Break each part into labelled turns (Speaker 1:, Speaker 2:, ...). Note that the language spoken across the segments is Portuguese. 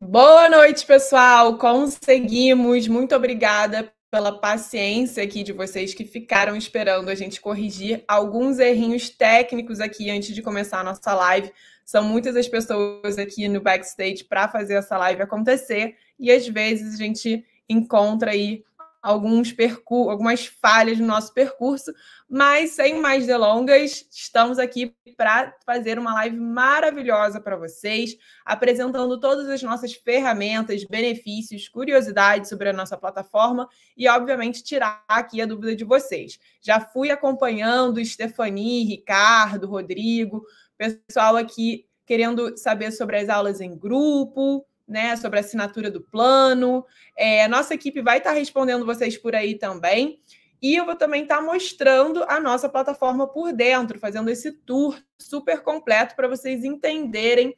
Speaker 1: Boa noite, pessoal. Conseguimos. Muito obrigada pela paciência aqui de vocês que ficaram esperando a gente corrigir alguns errinhos técnicos aqui antes de começar a nossa live. São muitas as pessoas aqui no backstage para fazer essa live acontecer e às vezes a gente encontra aí alguns percur algumas falhas no nosso percurso, mas sem mais delongas, estamos aqui para fazer uma live maravilhosa para vocês, apresentando todas as nossas ferramentas, benefícios, curiosidades sobre a nossa plataforma e, obviamente, tirar aqui a dúvida de vocês. Já fui acompanhando Stefani, Ricardo, Rodrigo, pessoal aqui querendo saber sobre as aulas em grupo, né, sobre a assinatura do plano. É, a nossa equipe vai estar tá respondendo vocês por aí também. E eu vou também estar tá mostrando a nossa plataforma por dentro, fazendo esse tour super completo para vocês entenderem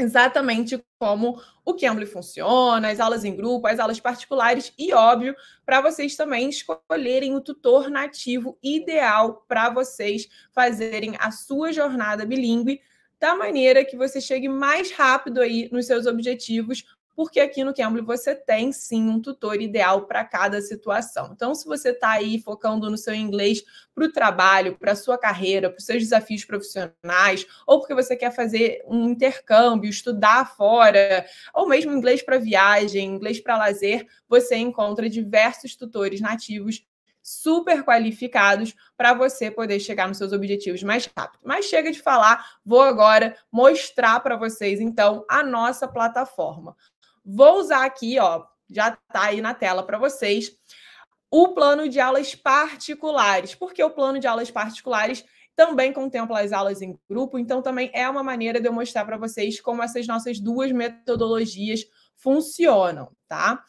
Speaker 1: exatamente como o Cambly funciona, as aulas em grupo, as aulas particulares e, óbvio, para vocês também escolherem o tutor nativo ideal para vocês fazerem a sua jornada bilíngue da maneira que você chegue mais rápido aí nos seus objetivos, porque aqui no Cambly você tem sim um tutor ideal para cada situação. Então, se você está aí focando no seu inglês para o trabalho, para a sua carreira, para os seus desafios profissionais, ou porque você quer fazer um intercâmbio, estudar fora, ou mesmo inglês para viagem, inglês para lazer, você encontra diversos tutores nativos super qualificados para você poder chegar nos seus objetivos mais rápido. Mas chega de falar, vou agora mostrar para vocês então a nossa plataforma. Vou usar aqui, ó, já tá aí na tela para vocês, o plano de aulas particulares, porque o plano de aulas particulares também contempla as aulas em grupo, então também é uma maneira de eu mostrar para vocês como essas nossas duas metodologias funcionam, tá?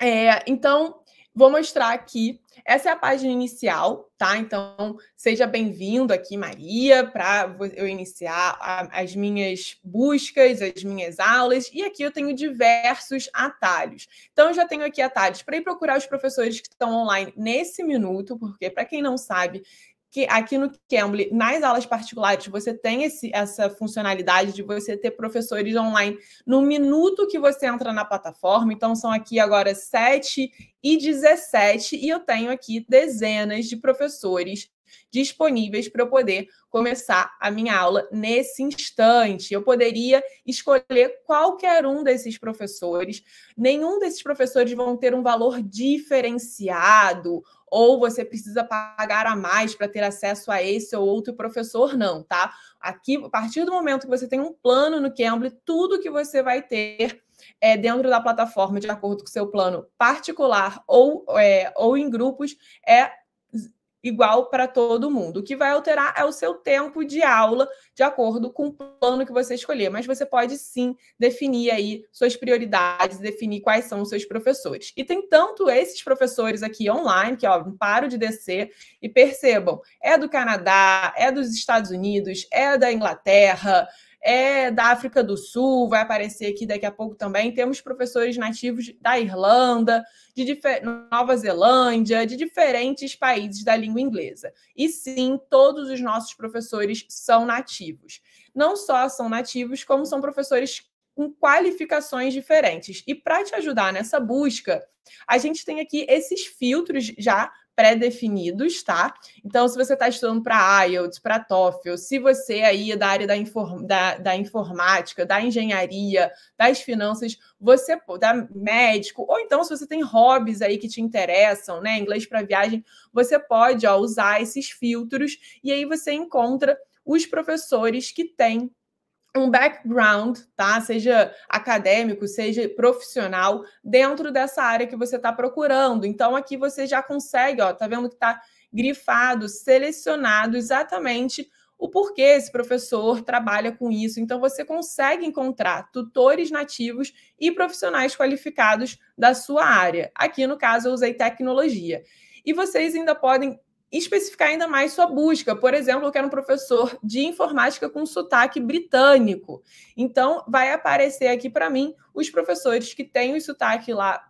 Speaker 1: É, então, Vou mostrar aqui. Essa é a página inicial, tá? Então, seja bem-vindo aqui, Maria, para eu iniciar a, as minhas buscas, as minhas aulas. E aqui eu tenho diversos atalhos. Então, eu já tenho aqui atalhos para ir procurar os professores que estão online nesse minuto, porque, para quem não sabe, que aqui no Cambly, nas aulas particulares, você tem esse, essa funcionalidade de você ter professores online no minuto que você entra na plataforma. Então, são aqui agora 7 e 17, e eu tenho aqui dezenas de professores disponíveis para eu poder começar a minha aula nesse instante. Eu poderia escolher qualquer um desses professores. Nenhum desses professores vão ter um valor diferenciado ou você precisa pagar a mais para ter acesso a esse ou outro professor, não, tá? Aqui, a partir do momento que você tem um plano no Cambly, tudo que você vai ter é, dentro da plataforma, de acordo com o seu plano particular ou, é, ou em grupos, é igual para todo mundo. O que vai alterar é o seu tempo de aula, de acordo com o plano que você escolher. Mas você pode sim definir aí suas prioridades, definir quais são os seus professores. E tem tanto esses professores aqui online, que ó, não paro de descer, e percebam, é do Canadá, é dos Estados Unidos, é da Inglaterra, é da África do Sul, vai aparecer aqui daqui a pouco também. Temos professores nativos da Irlanda, de Nova Zelândia, de diferentes países da língua inglesa. E sim, todos os nossos professores são nativos. Não só são nativos, como são professores com qualificações diferentes. E para te ajudar nessa busca, a gente tem aqui esses filtros já pré-definidos, tá? Então, se você está estudando para IELTS, para TOEFL, se você aí é da área da, inform da, da informática, da engenharia, das finanças, você da médico, ou então se você tem hobbies aí que te interessam, né? Inglês para viagem, você pode ó, usar esses filtros e aí você encontra os professores que têm um background, tá? Seja acadêmico, seja profissional, dentro dessa área que você está procurando. Então, aqui você já consegue, ó, tá vendo que está grifado, selecionado exatamente o porquê esse professor trabalha com isso. Então, você consegue encontrar tutores nativos e profissionais qualificados da sua área. Aqui, no caso, eu usei tecnologia. E vocês ainda podem especificar ainda mais sua busca. Por exemplo, eu quero um professor de informática com sotaque britânico. Então, vai aparecer aqui para mim os professores que têm o sotaque lá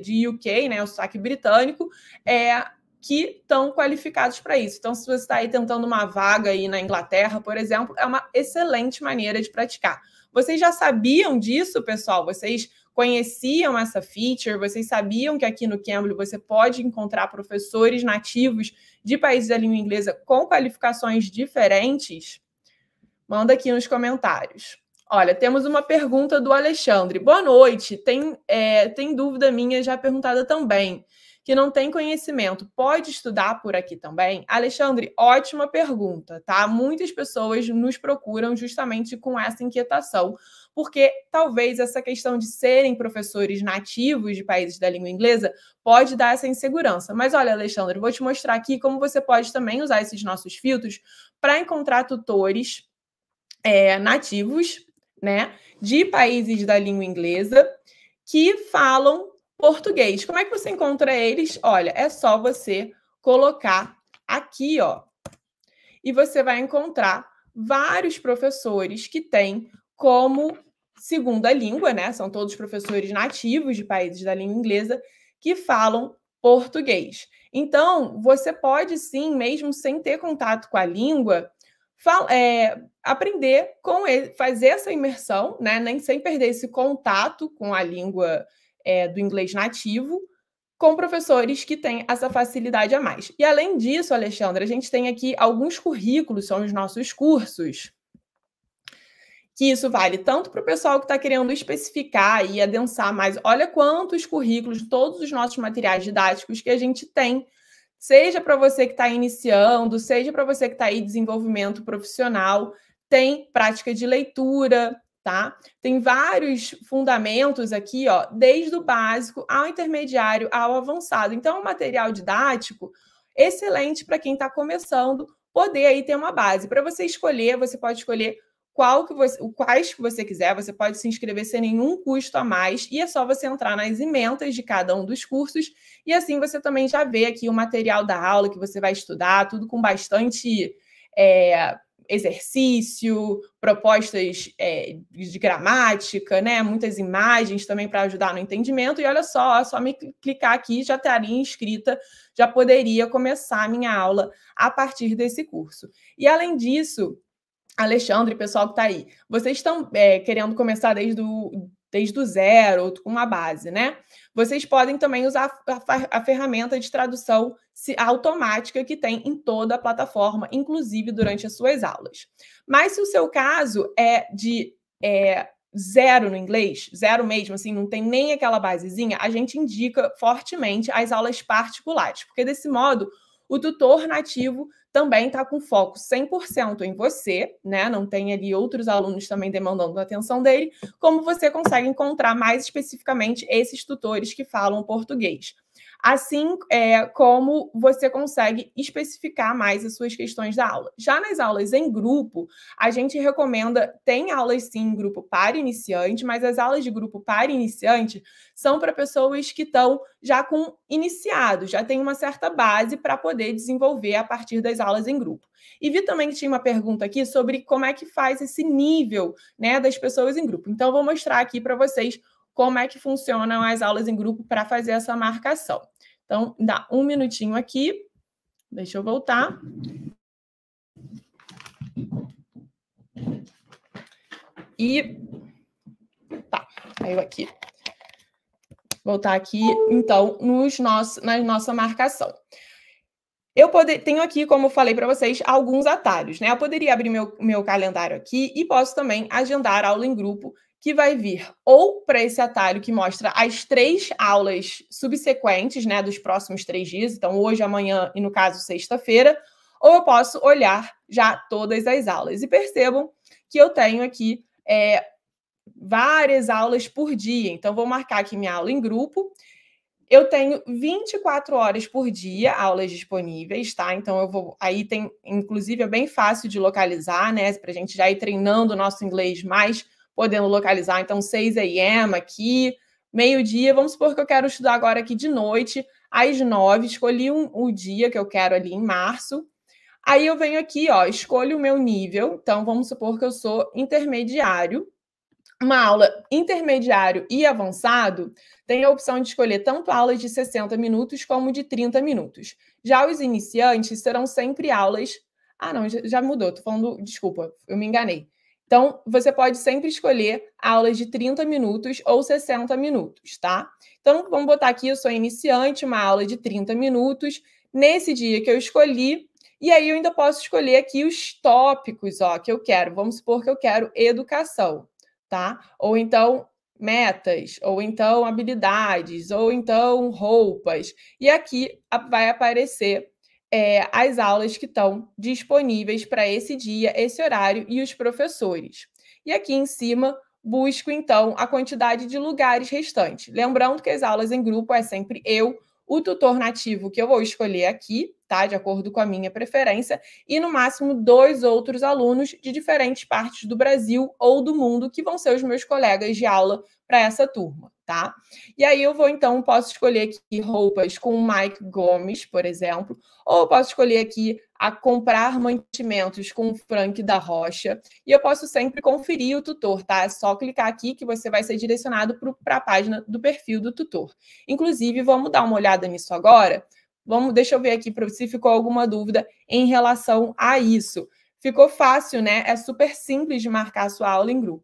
Speaker 1: de UK, né, o sotaque britânico, é, que estão qualificados para isso. Então, se você está aí tentando uma vaga aí na Inglaterra, por exemplo, é uma excelente maneira de praticar. Vocês já sabiam disso, pessoal? Vocês conheciam essa feature? Vocês sabiam que aqui no Cambly você pode encontrar professores nativos de países da língua inglesa com qualificações diferentes? Manda aqui nos comentários. Olha, temos uma pergunta do Alexandre. Boa noite. Tem, é, tem dúvida minha já perguntada também que não tem conhecimento pode estudar por aqui também? Alexandre, ótima pergunta, tá? Muitas pessoas nos procuram justamente com essa inquietação, porque talvez essa questão de serem professores nativos de países da língua inglesa pode dar essa insegurança. Mas olha, Alexandre, vou te mostrar aqui como você pode também usar esses nossos filtros para encontrar tutores é, nativos, né, de países da língua inglesa que falam português. Como é que você encontra eles? Olha, é só você colocar aqui, ó. E você vai encontrar vários professores que têm como segunda língua, né? São todos professores nativos de países da língua inglesa que falam português. Então, você pode sim, mesmo sem ter contato com a língua, é, aprender com ele, fazer essa imersão, né? Nem sem perder esse contato com a língua é, do inglês nativo, com professores que têm essa facilidade a mais. E além disso, Alexandra, a gente tem aqui alguns currículos, são os nossos cursos. Que isso vale tanto para o pessoal que está querendo especificar e adensar mais. Olha quantos currículos, todos os nossos materiais didáticos que a gente tem. Seja para você que está iniciando, seja para você que está aí desenvolvimento profissional, tem prática de leitura, tá? Tem vários fundamentos aqui, ó, desde o básico ao intermediário ao avançado. Então, é um material didático excelente para quem está começando poder aí ter uma base. Para você escolher, você pode escolher qual que você, quais que você quiser, você pode se inscrever sem nenhum custo a mais e é só você entrar nas ementas de cada um dos cursos e assim você também já vê aqui o material da aula que você vai estudar, tudo com bastante é, exercício, propostas é, de gramática, né? Muitas imagens também para ajudar no entendimento. E olha só, é só me clicar aqui já estaria inscrita, já poderia começar a minha aula a partir desse curso. E além disso, Alexandre, pessoal que está aí, vocês estão é, querendo começar desde do desde o zero, com uma base, né? Vocês podem também usar a, ferramenta de tradução automática que tem em toda a plataforma, inclusive durante as suas aulas. Mas se o seu caso é de é, zero no inglês, zero mesmo, assim, não tem nem aquela basezinha, a gente indica fortemente as aulas particulares, porque desse modo o tutor nativo também está com foco 100% em você, né? Não tem ali outros alunos também demandando a atenção dele. Como você consegue encontrar mais especificamente esses tutores que falam português? assim é, como você consegue especificar mais as suas questões da aula. Já nas aulas em grupo, a gente recomenda, tem aulas sim em grupo para iniciante, mas as aulas de grupo para iniciante são para pessoas que estão já com iniciado, já tem uma certa base para poder desenvolver a partir das aulas em grupo. E vi também que tinha uma pergunta aqui sobre como é que faz esse nível né, das pessoas em grupo. Então, vou mostrar aqui para vocês como é que funcionam as aulas em grupo para fazer essa marcação. Então, dá um minutinho aqui, deixa eu voltar. E tá, caiu aqui. Voltar aqui, então, nos nosso, na nossa marcação. Eu poder, tenho aqui, como falei para vocês, alguns atalhos, né? Eu poderia abrir meu, meu calendário aqui e posso também agendar aula em grupo que vai vir ou para esse atalho que mostra as três aulas subsequentes, né, dos próximos três dias, então hoje, amanhã e no caso sexta-feira, ou eu posso olhar já todas as aulas. E percebam que eu tenho aqui é, várias aulas por dia, então vou marcar aqui minha aula em grupo. Eu tenho 24 horas por dia aulas disponíveis, tá? Então eu vou. Aí tem, inclusive, é bem fácil de localizar, né? Para a gente já ir treinando o nosso inglês mais podendo localizar. Então, 6 a.m. aqui, meio-dia. Vamos supor que eu quero estudar agora aqui de noite, às 9. Escolhi um, o dia que eu quero ali em março. Aí eu venho aqui, ó, escolho o meu nível. Então, vamos supor que eu sou intermediário. Uma aula intermediário e avançado tem a opção de escolher tanto aulas de 60 minutos como de 30 minutos. Já os iniciantes serão sempre aulas. Ah, não, já, já mudou, tô falando, desculpa, eu me enganei. Então, você pode sempre escolher aulas de 30 minutos ou 60 minutos, tá? Então, vamos botar aqui, eu sou iniciante, uma aula de 30 minutos. Nesse dia que eu escolhi, e aí eu ainda posso escolher aqui os tópicos, ó, que eu quero. Vamos supor que eu quero educação, tá? Ou então metas, ou então habilidades, ou então roupas. E aqui vai aparecer é, as aulas que estão disponíveis para esse dia, esse horário e os professores. E aqui em cima, busco então a quantidade de lugares restantes. Lembrando que as aulas em grupo é sempre eu, o tutor nativo que eu vou escolher aqui, tá? De acordo com a minha preferência, e no máximo dois outros alunos de diferentes partes do Brasil ou do mundo que vão ser os meus colegas de aula para essa turma tá? E aí eu vou, então, posso escolher aqui roupas com o Mike Gomes, por exemplo, ou posso escolher aqui a comprar mantimentos com o Frank da Rocha, e eu posso sempre conferir o tutor, tá? É só clicar aqui que você vai ser direcionado para a página do perfil do tutor. Inclusive, vamos dar uma olhada nisso agora? Vamos, deixa eu ver aqui se ficou alguma dúvida em relação a isso. Ficou fácil, né? É super simples de marcar a sua aula em grupo.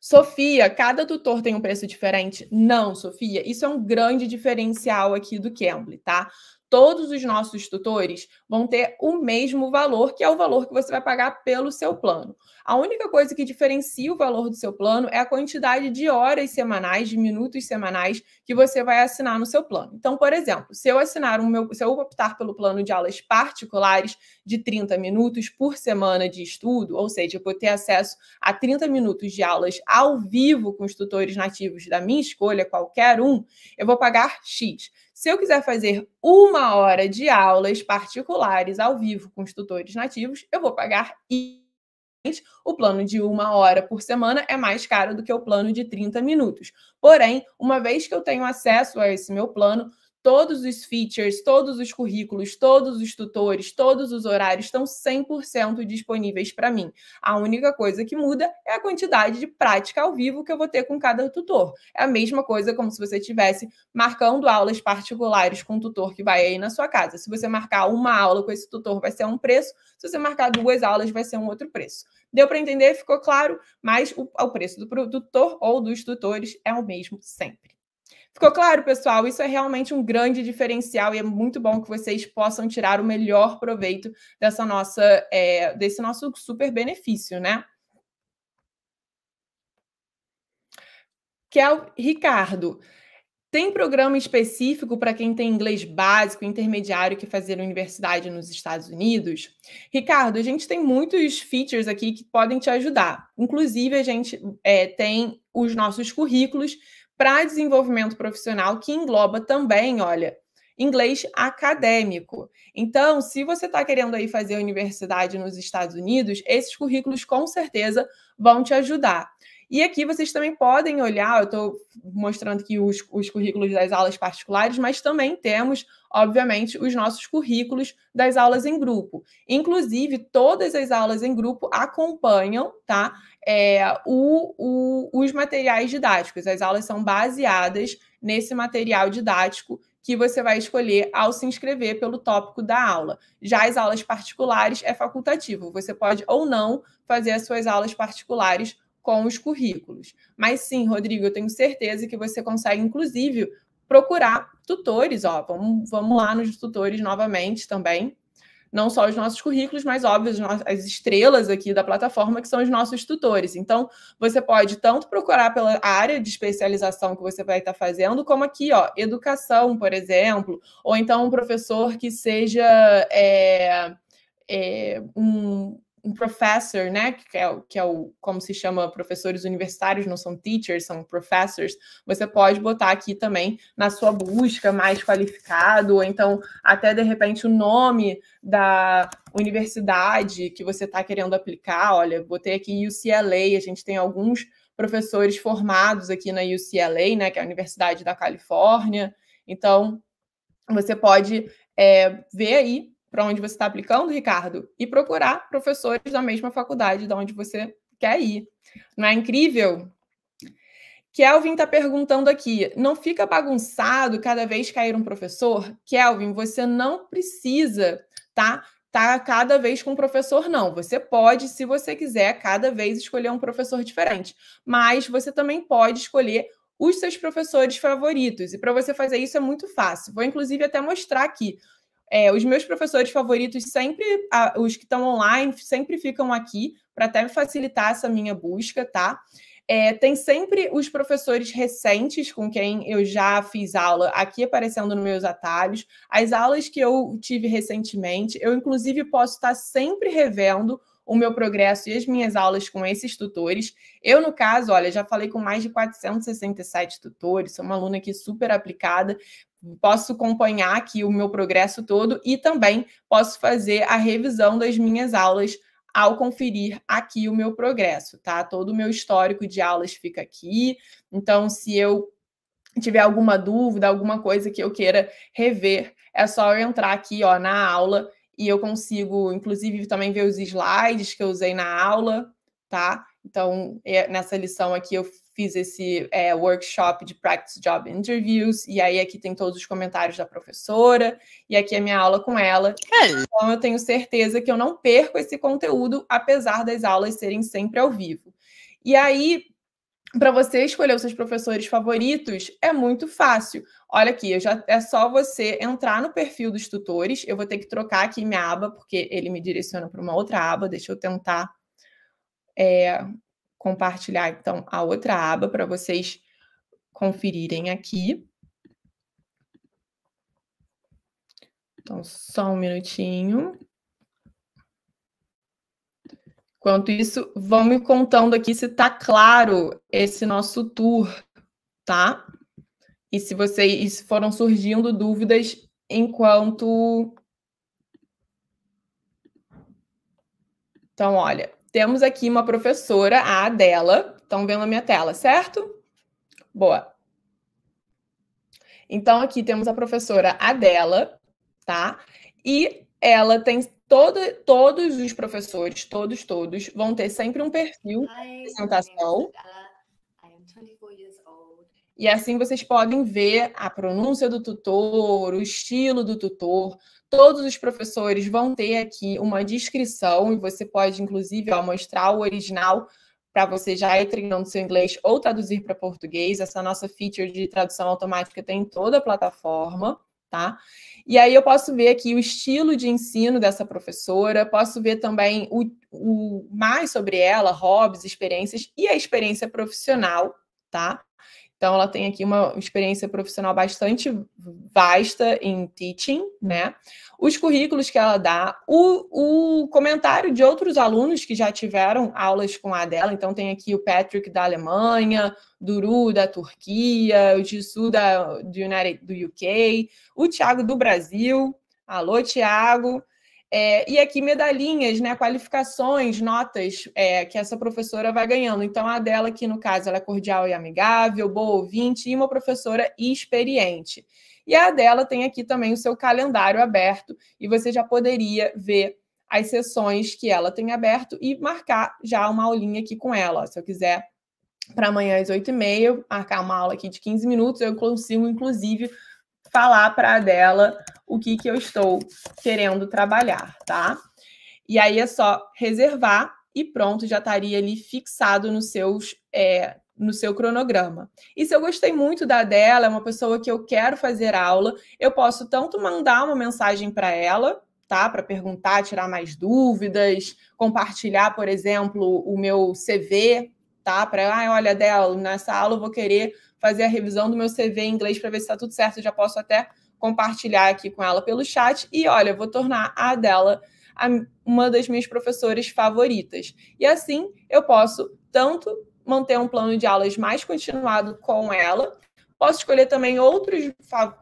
Speaker 1: Sofia, cada tutor tem um preço diferente? Não, Sofia, isso é um grande diferencial aqui do Cambly, tá? todos os nossos tutores vão ter o mesmo valor, que é o valor que você vai pagar pelo seu plano. A única coisa que diferencia o valor do seu plano é a quantidade de horas semanais, de minutos semanais que você vai assinar no seu plano. Então, por exemplo, se eu assinar o meu, se eu optar pelo plano de aulas particulares de 30 minutos por semana de estudo, ou seja, eu vou ter acesso a 30 minutos de aulas ao vivo com os tutores nativos da minha escolha, qualquer um, eu vou pagar X. Se eu quiser fazer uma hora de aulas particulares ao vivo com os tutores nativos, eu vou pagar o plano de uma hora por semana é mais caro do que o plano de 30 minutos. Porém, uma vez que eu tenho acesso a esse meu plano, todos os features, todos os currículos, todos os tutores, todos os horários estão 100% disponíveis para mim. A única coisa que muda é a quantidade de prática ao vivo que eu vou ter com cada tutor. É a mesma coisa como se você estivesse marcando aulas particulares com um tutor que vai aí na sua casa. Se você marcar uma aula com esse tutor, vai ser um preço. Se você marcar duas aulas, vai ser um outro preço. Deu para entender? Ficou claro? Mas o, o preço do, do tutor ou dos tutores é o mesmo sempre. Ficou claro, pessoal? Isso é realmente um grande diferencial e é muito bom que vocês possam tirar o melhor proveito dessa nossa, é, desse nosso super benefício, né? Que Ricardo. Tem programa específico para quem tem inglês básico, intermediário, que fazer universidade nos Estados Unidos? Ricardo, a gente tem muitos features aqui que podem te ajudar. Inclusive, a gente é, tem os nossos currículos para desenvolvimento profissional, que engloba também, olha, inglês acadêmico. Então, se você está querendo aí fazer universidade nos Estados Unidos, esses currículos com certeza vão te ajudar. E aqui vocês também podem olhar, eu estou mostrando aqui os, os, currículos das aulas particulares, mas também temos, obviamente, os nossos currículos das aulas em grupo. Inclusive, todas as aulas em grupo acompanham, tá? é, o, o, os materiais didáticos. As aulas são baseadas nesse material didático que você vai escolher ao se inscrever pelo tópico da aula. Já as aulas particulares é facultativo, você pode ou não fazer as suas aulas particulares com os currículos. Mas sim, Rodrigo, eu tenho certeza que você consegue, inclusive, procurar tutores, ó, vamos, vamos lá nos tutores novamente também, não só os nossos currículos, mas, óbvio, as estrelas aqui da plataforma, que são os nossos tutores. Então, você pode tanto procurar pela área de especialização que você vai estar fazendo, como aqui, ó, educação, por exemplo, ou então um professor que seja é, é, um um professor, né, que é, que é o como se chama professores universitários, não são teachers, são professors. Você pode botar aqui também na sua busca mais qualificado, ou então até de repente o nome da universidade que você está querendo aplicar. Olha, botei aqui UCLA, a gente tem alguns professores formados aqui na UCLA, né, que é a Universidade da Califórnia. Então, você pode é, ver aí para onde você está aplicando, Ricardo, e procurar professores da mesma faculdade da onde você quer ir. Não é incrível? Kelvin está perguntando aqui: não fica bagunçado cada vez cair um professor? Kelvin, você não precisa, tá? Tá cada vez com um professor, não. Você pode, se você quiser, cada vez escolher um professor diferente. Mas você também pode escolher os seus professores favoritos. E para você fazer isso é muito fácil. Vou inclusive até mostrar aqui. É, os meus professores favoritos sempre, a, os que estão online, sempre ficam aqui para até facilitar essa minha busca, tá? É, tem sempre os professores recentes com quem eu já fiz aula aqui aparecendo nos meus atalhos, as aulas que eu tive recentemente. Eu, inclusive, posso estar sempre revendo o meu progresso e as minhas aulas com esses tutores. Eu, no caso, olha, já falei com mais de 467 tutores, sou uma aluna aqui super aplicada, posso acompanhar aqui o meu progresso todo e também posso fazer a revisão das minhas aulas ao conferir aqui o meu progresso, tá? Todo o meu histórico de aulas fica aqui. Então, se eu tiver alguma dúvida, alguma coisa que eu queira rever, é só eu entrar aqui, ó, na aula e eu consigo, inclusive, também ver os slides que eu usei na aula, tá? Então, é, nessa lição aqui eu fiz esse é, workshop de Practice Job Interviews, e aí aqui tem todos os comentários da professora, e aqui é minha aula com ela. É. Então eu tenho certeza que eu não perco esse conteúdo, apesar das aulas serem sempre ao vivo. E aí, para você escolher os seus professores favoritos, é muito fácil. Olha aqui, já, é só você entrar no perfil dos tutores. Eu vou ter que trocar aqui minha aba, porque ele me direciona para uma outra aba. Deixa eu tentar é, compartilhar então a outra aba para vocês conferirem aqui. Então, só um minutinho. Enquanto isso, vão me contando aqui se está claro esse nosso tour, tá? E se vocês se foram surgindo dúvidas enquanto. Então, olha, temos aqui uma professora, a Adela. Estão vendo a minha tela, certo? Boa. Então, aqui temos a professora Adela, tá? E ela tem todo, todos os professores, todos, todos, vão ter sempre um perfil de apresentação. E assim vocês podem ver a pronúncia do tutor, o estilo do tutor, Todos os professores vão ter aqui uma descrição, e você pode, inclusive, ó, mostrar o original para você já ir treinando seu inglês ou traduzir para português. Essa nossa feature de tradução automática tem em toda a plataforma, tá? E aí eu posso ver aqui o estilo de ensino dessa professora, posso ver também o, o mais sobre ela, hobbies, experiências e a experiência profissional, tá? Então, ela tem aqui uma experiência profissional bastante vasta em teaching, né? Os currículos que ela dá, o, o comentário de outros alunos que já tiveram aulas com a dela. Então, tem aqui o Patrick da Alemanha, Duru da Turquia, o Tissu da, do, United, do UK, o Thiago do Brasil. Alô, Thiago. É, e aqui medalhinhas, né, qualificações, notas é, que essa professora vai ganhando. Então, a dela, aqui no caso, ela é cordial e amigável, boa ouvinte e uma professora experiente. E a dela tem aqui também o seu calendário aberto e você já poderia ver as sessões que ela tem aberto e marcar já uma aulinha aqui com ela. Se eu quiser para amanhã às 8h30, marcar uma aula aqui de 15 minutos, eu consigo, inclusive, falar para a dela o que, que eu estou querendo trabalhar, tá? E aí é só reservar e pronto, já estaria ali fixado nos seus, é, no seu cronograma. E se eu gostei muito da dela, é uma pessoa que eu quero fazer aula, eu posso tanto mandar uma mensagem para ela, tá? Para perguntar, tirar mais dúvidas, compartilhar, por exemplo, o meu CV, tá? Para, ah, olha, Del, nessa aula eu vou querer fazer a revisão do meu CV em inglês para ver se está tudo certo, eu já posso até compartilhar aqui com ela pelo chat. E olha, vou tornar a dela uma das minhas professoras favoritas. E assim eu posso tanto manter um plano de aulas mais continuado com ela, posso escolher também outros,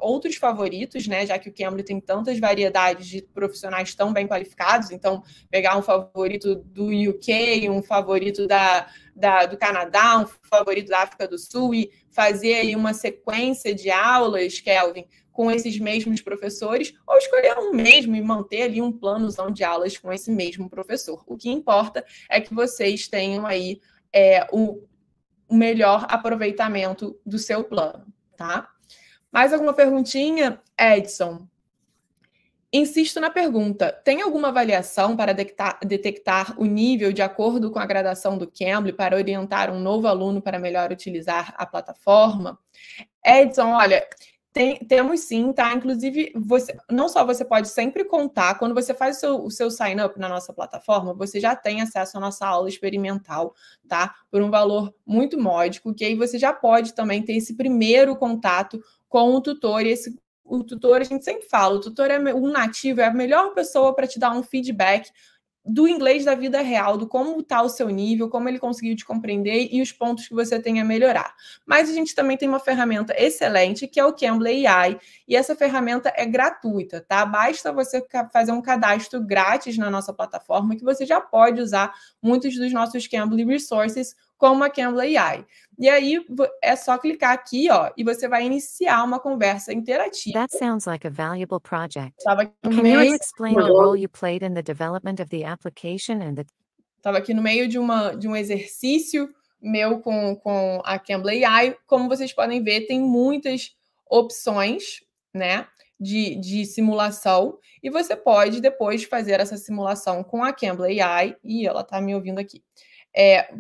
Speaker 1: outros favoritos, né? Já que o Cambridge tem tantas variedades de profissionais tão bem qualificados, então pegar um favorito do UK, um favorito da, da, do Canadá, um favorito da África do Sul e fazer aí uma sequência de aulas, Kelvin, com esses mesmos professores ou escolher um mesmo e manter ali um plano de aulas com esse mesmo professor. O que importa é que vocês tenham aí é, o melhor aproveitamento do seu plano, tá? Mais alguma perguntinha, Edson? Insisto na pergunta: tem alguma avaliação para detectar, detectar o nível de acordo com a gradação do Cambly para orientar um novo aluno para melhor utilizar a plataforma? Edson, olha, tem, temos sim, tá? Inclusive, você não só você pode sempre contar, quando você faz o seu, o seu sign-up na nossa plataforma, você já tem acesso à nossa aula experimental, tá? Por um valor muito módico, que aí você já pode também ter esse primeiro contato com o tutor e esse o tutor, a gente sempre fala, o tutor é um nativo, é a melhor pessoa para te dar um feedback do inglês da vida real, do como está o seu nível, como ele conseguiu te compreender e os pontos que você tem a melhorar. Mas a gente também tem uma ferramenta excelente que é o Cambly AI, e essa ferramenta é gratuita, tá? Basta você fazer um cadastro grátis na nossa plataforma que você já pode usar muitos dos nossos Cambly Resources como a Cambly AI. E aí é só clicar aqui, ó, e você vai iniciar uma conversa interativa. That sounds like a valuable project. Estava aqui no Can meio... you explain the role you played in the development of the application and the... aqui no meio de, uma, de um exercício meu com, com a Cambly AI. Como vocês podem ver, tem muitas opções, né? De, de, simulação e você pode depois fazer essa simulação com a Cambly AI e ela está me ouvindo aqui. É,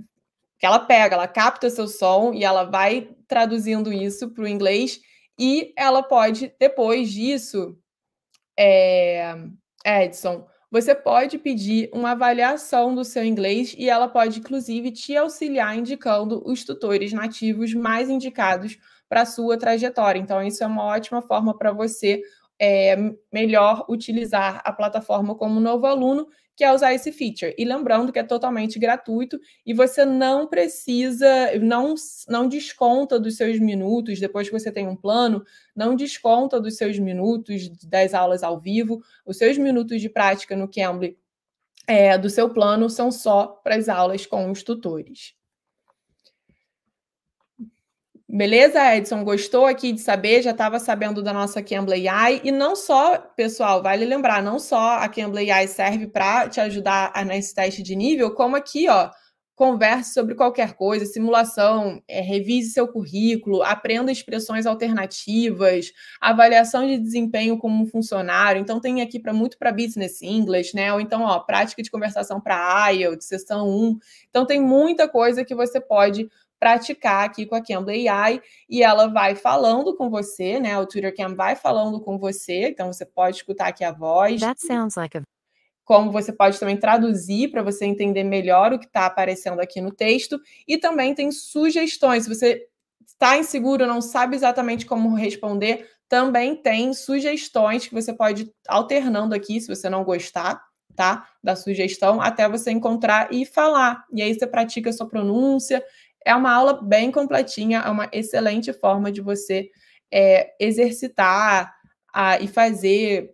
Speaker 1: que ela pega, ela capta seu som e ela vai traduzindo isso para o inglês e ela pode, depois disso, é, é, Edson, você pode pedir uma avaliação do seu inglês e ela pode, inclusive, te auxiliar indicando os tutores nativos mais indicados para a sua trajetória. Então, isso é uma ótima forma para você é, melhor utilizar a plataforma como novo aluno que é usar esse feature. E lembrando que é totalmente gratuito e você não precisa, não, não desconta dos seus minutos, depois que você tem um plano, não desconta dos seus minutos das aulas ao vivo, os seus minutos de prática no Cambly é, do seu plano são só para as aulas com os tutores. Beleza, Edson? Gostou aqui de saber? Já estava sabendo da nossa Cambly AI. E não só, pessoal, vale lembrar, não só a Cambly AI serve para te ajudar nesse teste de nível, como aqui, ó, converse sobre qualquer coisa, simulação, é, revise seu currículo, aprenda expressões alternativas, avaliação de desempenho como um funcionário. Então, tem aqui para muito para Business English, né? Ou então, ó, prática de conversação para IELTS, sessão 1. Então, tem muita coisa que você pode praticar aqui com a Cambly AI e ela vai falando com você, né? O Twitter Cam vai falando com você, então você pode escutar aqui a voz. That sounds like a... Como você pode também traduzir para você entender melhor o que está aparecendo aqui no texto. E também tem sugestões. Se você está inseguro, não sabe exatamente como responder, também tem sugestões que você pode alternando aqui, se você não gostar, tá? Da sugestão, até você encontrar e falar. E aí você pratica a sua pronúncia, é uma aula bem completinha, é uma excelente forma de você é, exercitar a, e fazer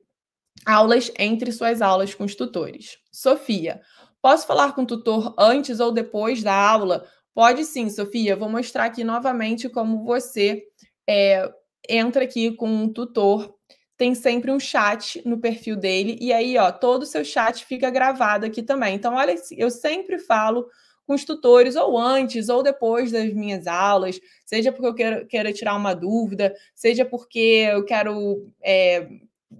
Speaker 1: aulas entre suas aulas com os tutores. Sofia, posso falar com o tutor antes ou depois da aula? Pode sim, Sofia. Vou mostrar aqui novamente como você é, entra aqui com um tutor. Tem sempre um chat no perfil dele e aí, ó, todo o seu chat fica gravado aqui também. Então, olha, eu sempre falo com os tutores, ou antes, ou depois das minhas aulas, seja porque eu quero, quero tirar uma dúvida, seja porque eu quero é,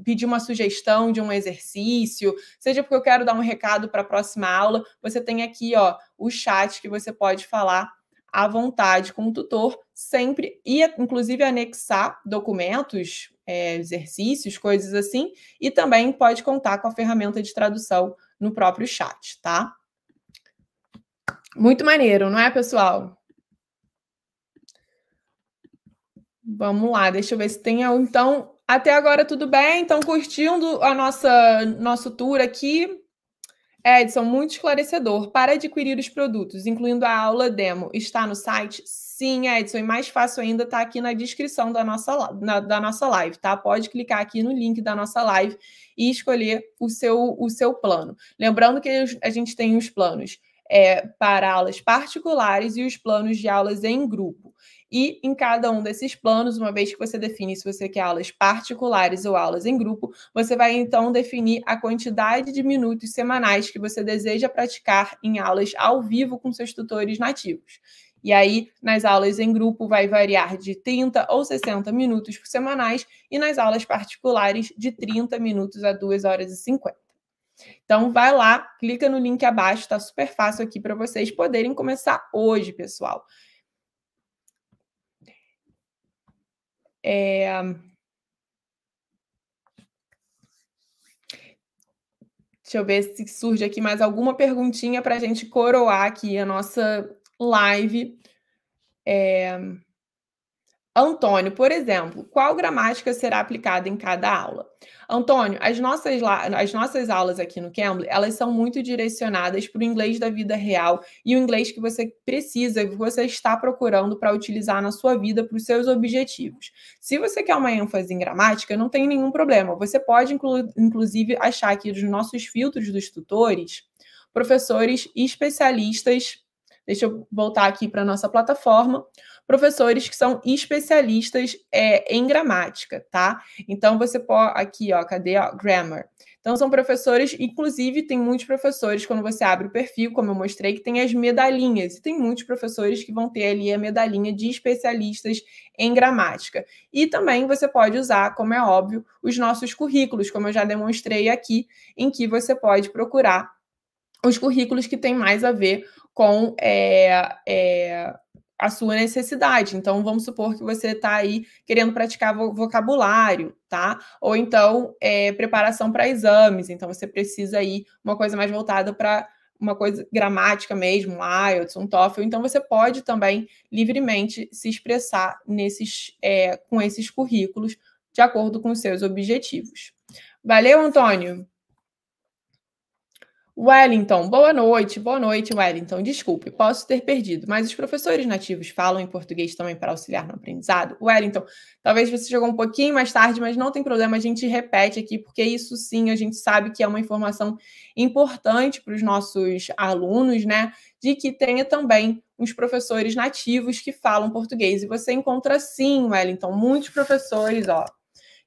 Speaker 1: pedir uma sugestão de um exercício, seja porque eu quero dar um recado para a próxima aula, você tem aqui ó, o chat que você pode falar à vontade com o tutor, sempre, e inclusive anexar documentos, é, exercícios, coisas assim, e também pode contar com a ferramenta de tradução no próprio chat, tá? Muito maneiro, não é, pessoal? Vamos lá, deixa eu ver se tem. Então, até agora tudo bem? Então, curtindo a nossa nosso tour aqui. Edson, muito esclarecedor. Para adquirir os produtos, incluindo a aula demo, está no site? Sim, Edson, e mais fácil ainda está aqui na descrição da nossa, na, da nossa live, tá? Pode clicar aqui no link da nossa live e escolher o seu, o seu plano. Lembrando que a gente tem os planos é, para aulas particulares e os planos de aulas em grupo. E em cada um desses planos, uma vez que você define se você quer aulas particulares ou aulas em grupo, você vai então definir a quantidade de minutos semanais que você deseja praticar em aulas ao vivo com seus tutores nativos. E aí, nas aulas em grupo, vai variar de 30 ou 60 minutos por semanais, e nas aulas particulares, de 30 minutos a 2 horas e 50. Então, vai lá, clica no link abaixo, tá super fácil aqui para vocês poderem começar hoje, pessoal. É... Deixa eu ver se surge aqui mais alguma perguntinha para a gente coroar aqui a nossa live. É... Antônio, por exemplo, qual gramática será aplicada em cada aula? Antônio, as nossas, as nossas aulas aqui no Cambly, elas são muito direcionadas para o inglês da vida real e o inglês que você precisa, que você está procurando para utilizar na sua vida, para os seus objetivos. Se você quer uma ênfase em gramática, não tem nenhum problema. Você pode, inclu inclusive, achar aqui nos nossos filtros dos tutores, professores e especialistas. Deixa eu voltar aqui para a nossa plataforma professores que são especialistas é, em gramática, tá? Então você pode. Aqui, ó, cadê? Ó, grammar. Então, são professores, inclusive, tem muitos professores, quando você abre o perfil, como eu mostrei, que tem as medalhinhas. E tem muitos professores que vão ter ali a medalhinha de especialistas em gramática. E também você pode usar, como é óbvio, os nossos currículos, como eu já demonstrei aqui, em que você pode procurar os currículos que têm mais a ver com. É, é, a sua necessidade. Então, vamos supor que você está aí querendo praticar vocabulário, tá? Ou então é, preparação para exames. Então, você precisa aí uma coisa mais voltada para uma coisa gramática mesmo, um IELTS, um TOEFL. Então, você pode também livremente se expressar nesses, é, com esses currículos de acordo com os seus objetivos. Valeu, Antônio! Wellington, boa noite, boa noite, Wellington. Desculpe, posso ter perdido, mas os professores nativos falam em português também para auxiliar no aprendizado? Wellington, talvez você chegou um pouquinho mais tarde, mas não tem problema, a gente repete aqui, porque isso sim a gente sabe que é uma informação importante para os nossos alunos, né? De que tenha também os professores nativos que falam português. E você encontra sim, Wellington, muitos professores, ó,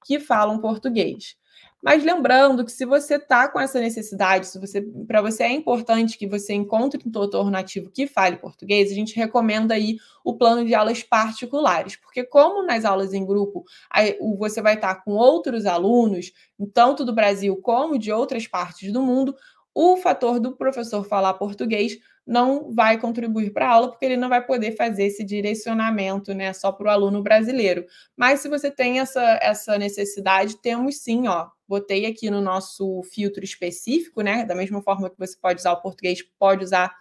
Speaker 1: que falam português. Mas lembrando que se você está com essa necessidade, se você para você é importante que você encontre um doutor nativo que fale português, a gente recomenda aí o plano de aulas particulares, porque como nas aulas em grupo você vai estar tá com outros alunos, tanto do Brasil como de outras partes do mundo, o fator do professor falar português não vai contribuir para a aula, porque ele não vai poder fazer esse direcionamento né, só para o aluno brasileiro. Mas se você tem essa, essa necessidade, temos sim, ó. Botei aqui no nosso filtro específico, né? Da mesma forma que você pode usar o português, pode usar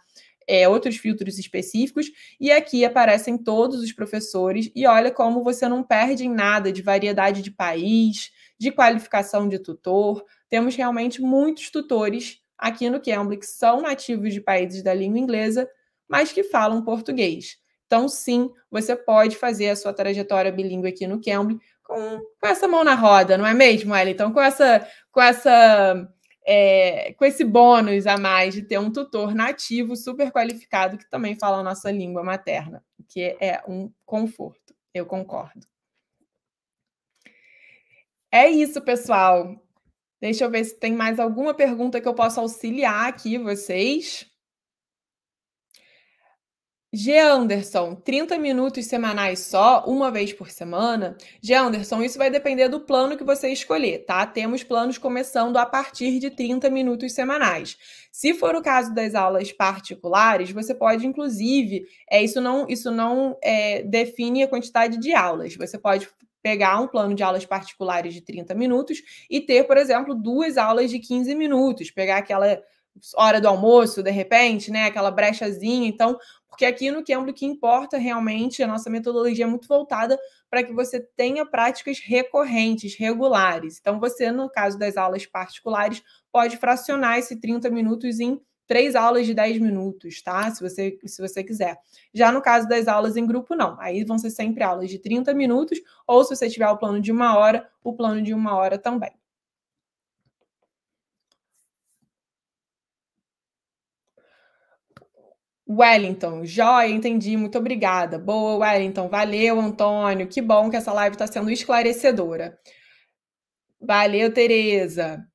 Speaker 1: é, outros filtros específicos, e aqui aparecem todos os professores, e olha como você não perde em nada de variedade de país, de qualificação de tutor. Temos realmente muitos tutores aqui no Cambridge são nativos de países da língua inglesa, mas que falam português. Então, sim, você pode fazer a sua trajetória bilíngue aqui no Cambridge com, com essa mão na roda, não é mesmo, Ellen? Então, com essa, com essa, é, com esse bônus a mais de ter um tutor nativo super qualificado que também fala a nossa língua materna, que é um conforto. Eu concordo. É isso, pessoal. Deixa eu ver se tem mais alguma pergunta que eu possa auxiliar aqui vocês. G. Anderson, 30 minutos semanais só, uma vez por semana? G. Anderson, isso vai depender do plano que você escolher, tá? Temos planos começando a partir de 30 minutos semanais. Se for o caso das aulas particulares, você pode, inclusive, é, isso não, isso não é, define a quantidade de aulas. Você pode pegar um plano de aulas particulares de 30 minutos e ter, por exemplo, duas aulas de 15 minutos, pegar aquela hora do almoço, de repente, né, aquela brechazinha. Então, porque aqui no Cambly o que importa realmente, a nossa metodologia é muito voltada para que você tenha práticas recorrentes, regulares. Então, você, no caso das aulas particulares, pode fracionar esse 30 minutos em três aulas de 10 minutos, tá? Se você, se você quiser. Já no caso das aulas em grupo, não. Aí vão ser sempre aulas de 30 minutos, ou se você tiver o plano de uma hora, o plano de uma hora também. Wellington, joia, entendi, muito obrigada. Boa, Wellington, valeu, Antônio. Que bom que essa live está sendo esclarecedora. Valeu, Tereza.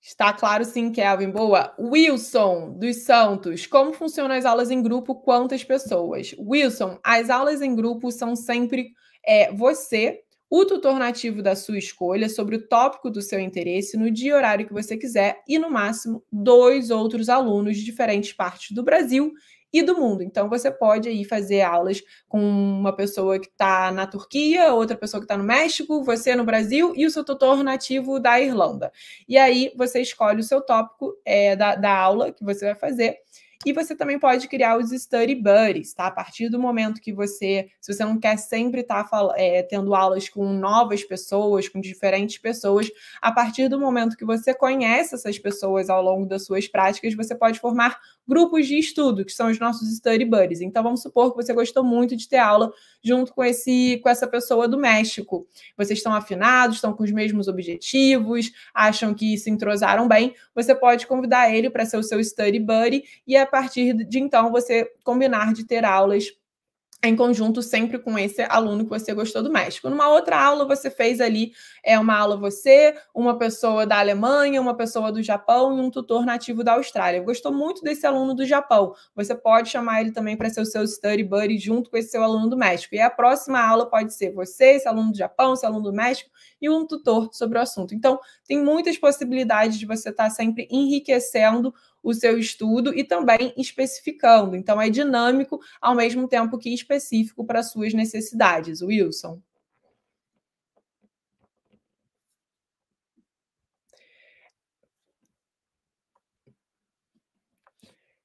Speaker 1: Está claro sim, Kelvin. Boa. Wilson dos Santos, como funcionam as aulas em grupo? Quantas pessoas? Wilson, as aulas em grupo são sempre é, você, o tutor nativo da sua escolha, sobre o tópico do seu interesse, no dia e horário que você quiser, e no máximo dois outros alunos de diferentes partes do Brasil e do mundo. Então você pode aí fazer aulas com uma pessoa que está na Turquia, outra pessoa que está no México, você no Brasil e o seu tutor nativo da Irlanda. E aí você escolhe o seu tópico é, da, da aula que você vai fazer. E você também pode criar os study buddies, tá? A partir do momento que você, se você não quer sempre estar tá, é, tendo aulas com novas pessoas, com diferentes pessoas, a partir do momento que você conhece essas pessoas ao longo das suas práticas, você pode formar grupos de estudo, que são os nossos study buddies. Então, vamos supor que você gostou muito de ter aula junto com, esse, com essa pessoa do México. Vocês estão afinados, estão com os mesmos objetivos, acham que se entrosaram bem. Você pode convidar ele para ser o seu study buddy e, a partir de então, você combinar de ter aulas em conjunto sempre com esse aluno que você gostou do México. Numa outra aula você fez ali é uma aula você, uma pessoa da Alemanha, uma pessoa do Japão e um tutor nativo da Austrália. Gostou muito desse aluno do Japão? Você pode chamar ele também para ser o seu study buddy junto com esse seu aluno do México. E a próxima aula pode ser você, esse aluno do Japão, esse aluno do México e um tutor sobre o assunto. Então, tem muitas possibilidades de você estar tá sempre enriquecendo o seu estudo e também especificando. Então, é dinâmico ao mesmo tempo que específico para suas necessidades, Wilson.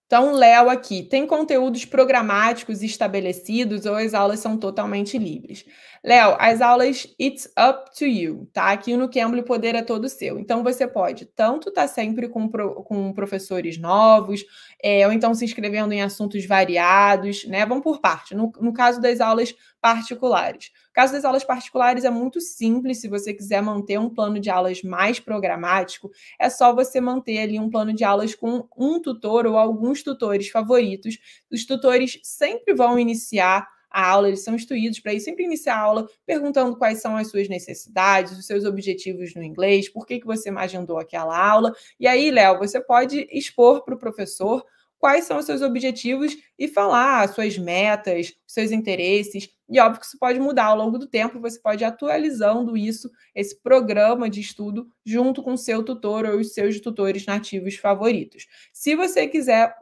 Speaker 1: Então, Léo aqui, tem conteúdos programáticos estabelecidos ou as aulas são totalmente livres? Léo, as aulas it's up to you, tá? Aqui no Cambly o poder é todo seu. Então, você pode tanto estar tá sempre com, com professores novos, é, ou então se inscrevendo em assuntos variados, né? Vamos por parte. No, no caso das aulas particulares. No caso das aulas particulares é muito simples, se você quiser manter um plano de aulas mais programático, é só você manter ali um plano de aulas com um tutor ou alguns alguns tutores favoritos. Os tutores sempre vão iniciar a aula, eles são instruídos para ir sempre iniciar a aula perguntando quais são as suas necessidades, os seus objetivos no inglês, por que, que você agendou aquela aula. E aí, Léo, você pode expor para o professor quais são os seus objetivos e falar as suas metas, os seus interesses. E óbvio que isso pode mudar ao longo do tempo, você pode ir atualizando isso, esse programa de estudo, junto com o seu tutor ou os seus tutores nativos favoritos. Se você quiser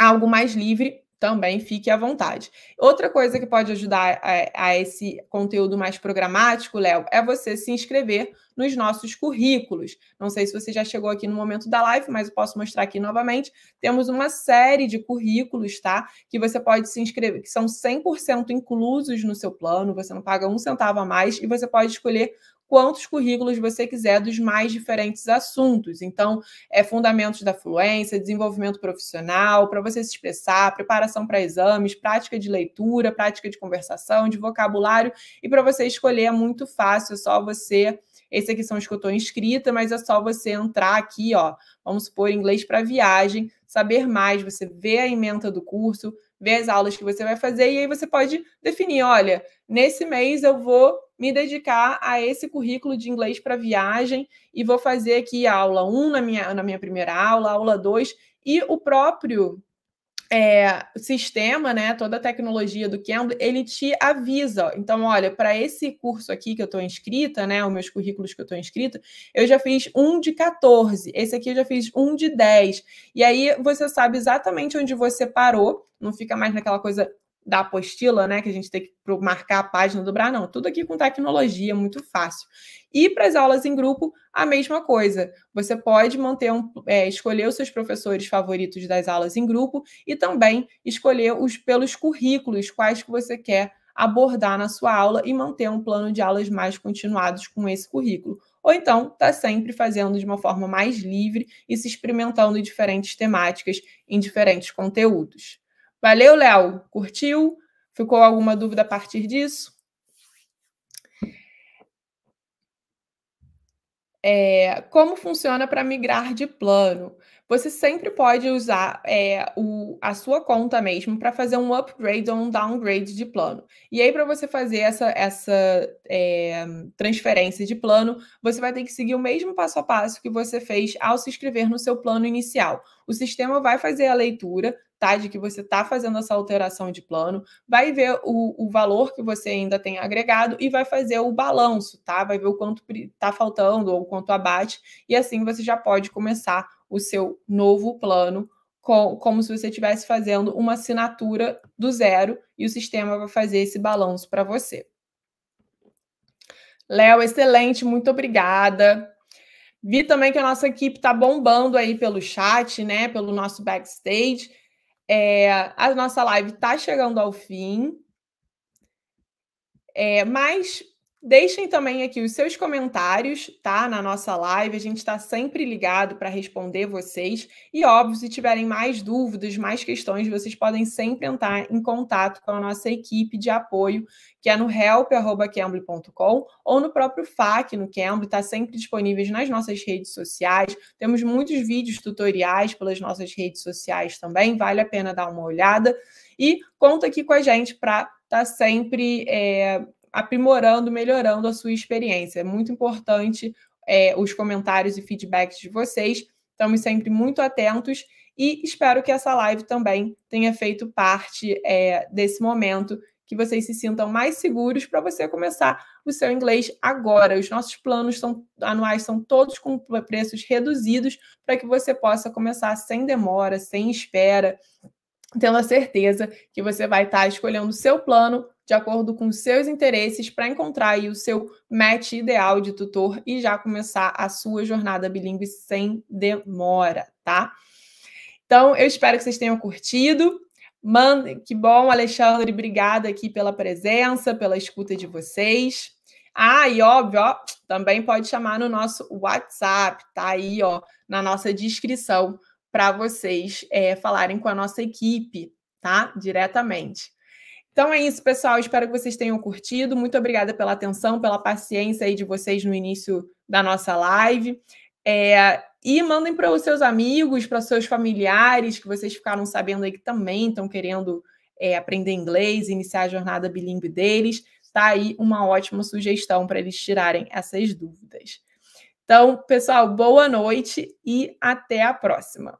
Speaker 1: algo mais livre, também fique à vontade. Outra coisa que pode ajudar a, a esse conteúdo mais programático, Léo, é você se inscrever nos nossos currículos. Não sei se você já chegou aqui no momento da live, mas eu posso mostrar aqui novamente. Temos uma série de currículos, tá? Que você pode se inscrever, que são 100% inclusos no seu plano, você não paga um centavo a mais e você pode escolher quantos currículos você quiser dos mais diferentes assuntos. Então, é fundamentos da fluência, desenvolvimento profissional, para você se expressar, preparação para exames, prática de leitura, prática de conversação, de vocabulário, e para você escolher é muito fácil, é só você. Esse aqui são os que eu estou inscrita, mas é só você entrar aqui, ó. Vamos supor inglês para viagem, saber mais, você vê a ementa do curso, ver as aulas que você vai fazer e aí você pode definir, olha, nesse mês eu vou me dedicar a esse currículo de inglês para viagem e vou fazer aqui a aula 1 na minha, na minha primeira aula, aula 2 e o próprio é, sistema, né, toda a tecnologia do Cambly, ele te avisa. Então, olha, para esse curso aqui que eu estou inscrita, né, os meus currículos que eu estou inscrita, eu já fiz um de 14, esse aqui eu já fiz um de 10. E aí você sabe exatamente onde você parou, não fica mais naquela coisa da apostila, né, que a gente tem que marcar a página, dobrar, não. Tudo aqui com tecnologia, muito fácil. E para as aulas em grupo, a mesma coisa. Você pode manter um, é, escolher os seus professores favoritos das aulas em grupo e também escolher os pelos currículos quais que você quer abordar na sua aula e manter um plano de aulas mais continuados com esse currículo. Ou então, está sempre fazendo de uma forma mais livre e se experimentando em diferentes temáticas, em diferentes conteúdos. Valeu, Léo. Curtiu? Ficou alguma dúvida a partir disso? É, como funciona para migrar de plano? Você sempre pode usar é, o, a sua conta mesmo para fazer um upgrade ou um downgrade de plano. E aí, para você fazer essa, essa é, transferência de plano, você vai ter que seguir o mesmo passo a passo que você fez ao se inscrever no seu plano inicial. O sistema vai fazer a leitura tá? De que você está fazendo essa alteração de plano, vai ver o, o valor que você ainda tem agregado e vai fazer o balanço, tá? Vai ver o quanto está faltando ou quanto abate, e assim você já pode começar o seu novo plano como se você estivesse fazendo uma assinatura do zero e o sistema vai fazer esse balanço para você. Léo, excelente, muito obrigada. Vi também que a nossa equipe está bombando aí pelo chat, né? Pelo nosso backstage. É, a nossa live está chegando ao fim. É, mas Deixem também aqui os seus comentários, tá? Na nossa live, a gente está sempre ligado para responder vocês. E, óbvio, se tiverem mais dúvidas, mais questões, vocês podem sempre entrar em contato com a nossa equipe de apoio, que é no help.cambly.com ou no próprio FAQ no Cambly, está sempre disponíveis nas nossas redes sociais. Temos muitos vídeos tutoriais pelas nossas redes sociais também, vale a pena dar uma olhada. E conta aqui com a gente para estar tá sempre. É aprimorando, melhorando a sua experiência. É muito importante é, os comentários e feedbacks de vocês. Estamos sempre muito atentos e espero que essa live também tenha feito parte é, desse momento que vocês se sintam mais seguros para você começar o seu inglês agora. Os nossos planos são, anuais são todos com preços reduzidos para que você possa começar sem demora, sem espera, tendo a certeza que você vai estar tá escolhendo o seu plano de acordo com seus interesses para encontrar aí o seu match ideal de tutor e já começar a sua jornada bilíngue sem demora, tá? Então, eu espero que vocês tenham curtido. Manda, que bom, Alexandre, obrigada aqui pela presença, pela escuta de vocês. Ah, e óbvio, ó, também pode chamar no nosso WhatsApp, tá aí, ó, na nossa descrição, para vocês é, falarem com a nossa equipe, tá? Diretamente. Então é isso, pessoal. Espero que vocês tenham curtido. Muito obrigada pela atenção, pela paciência aí de vocês no início da nossa live. É, e mandem para os seus amigos, para os seus familiares que vocês ficaram sabendo aí que também estão querendo é, aprender inglês, iniciar a jornada bilíngue deles. Está aí uma ótima sugestão para eles tirarem essas dúvidas. Então, pessoal, boa noite e até a próxima.